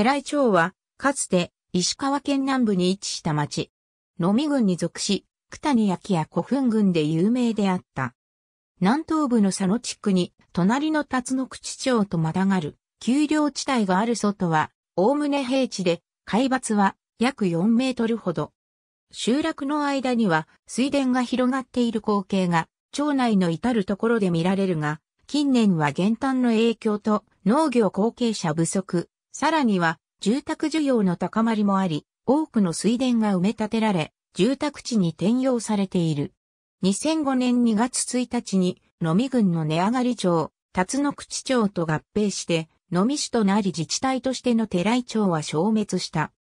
寺井町は、かつて、石川県南部に位置した町。野見郡に属し、九谷焼や古墳群で有名であった。南東部の佐野地区に、隣の辰野口町とまたがる、丘陵地帯がある外は、おおむね平地で、海抜は約4メートルほど。集落の間には水田が広がっている光景が町内の至るところで見られるが、近年は減反の影響と農業後継者不足、さらには、住宅需要の高まりもあり、多くの水田が埋め立てられ、住宅地に転用されている。2005年2月1日に、野見郡の根上がり町、辰野口町と合併して、野見市となり自治体としての寺井町は消滅した。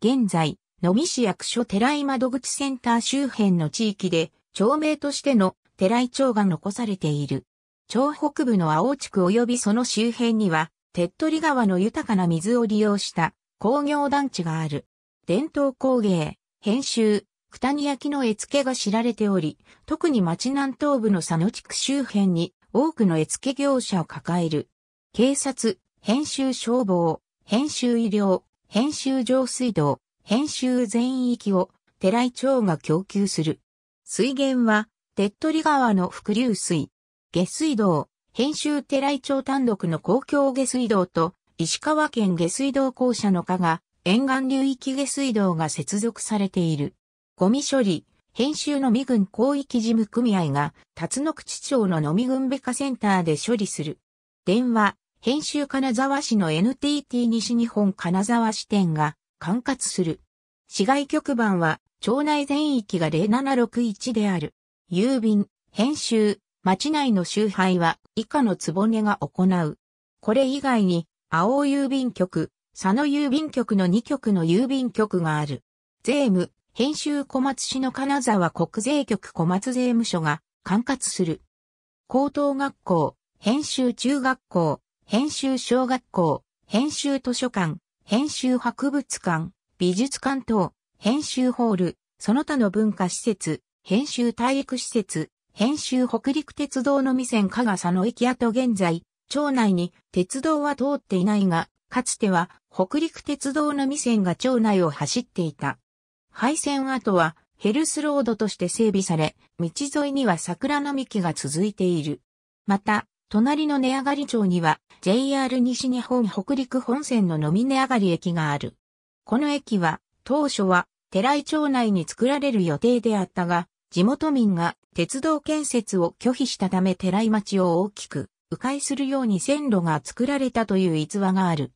現在、野見市役所寺井窓口センター周辺の地域で、町名としての寺井町が残されている。町北部の青地区及びその周辺には、手っ取り川の豊かな水を利用した工業団地がある。伝統工芸、編集、九谷焼の絵付けが知られており、特に町南東部の佐野地区周辺に多くの絵付け業者を抱える。警察、編集消防、編集医療、編集上水道、編集全域を寺井町が供給する。水源は、手っ取り川の伏流水、下水道、編集寺井町単独の公共下水道と石川県下水道公社の課が沿岸流域下水道が接続されている。ゴミ処理、編集の未軍広域事務組合が、辰野口町の飲み軍ベカセンターで処理する。電話、編集金沢市の NTT 西日本金沢支店が管轄する。市外局番は、町内全域が0761である。郵便、編集、町内の周配は以下の局が行う。これ以外に、青郵便局、佐野郵便局の2局の郵便局がある。税務、編集小松市の金沢国税局小松税務署が管轄する。高等学校、編集中学校、編集小学校、編集図書館、編集博物館、美術館等、編集ホール、その他の文化施設、編集体育施設、編集北陸鉄道の未線加賀佐野駅跡現在、町内に鉄道は通っていないが、かつては北陸鉄道の未線が町内を走っていた。廃線跡はヘルスロードとして整備され、道沿いには桜並木が続いている。また、隣の根上がり町には JR 西日本北陸本線ののみ根上がり駅がある。この駅は当初は寺井町内に作られる予定であったが、地元民が鉄道建設を拒否したため寺井町を大きく迂回するように線路が作られたという逸話がある。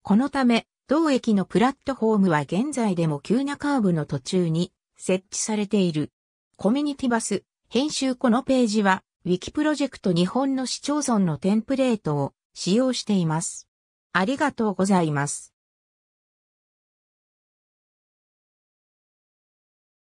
このため、同駅のプラットフォームは現在でも急なカーブの途中に設置されている。コミュニティバス、編集このページは、ウィキプロジェクト日本の市町村のテンプレートを使用しています。ありがとうございます。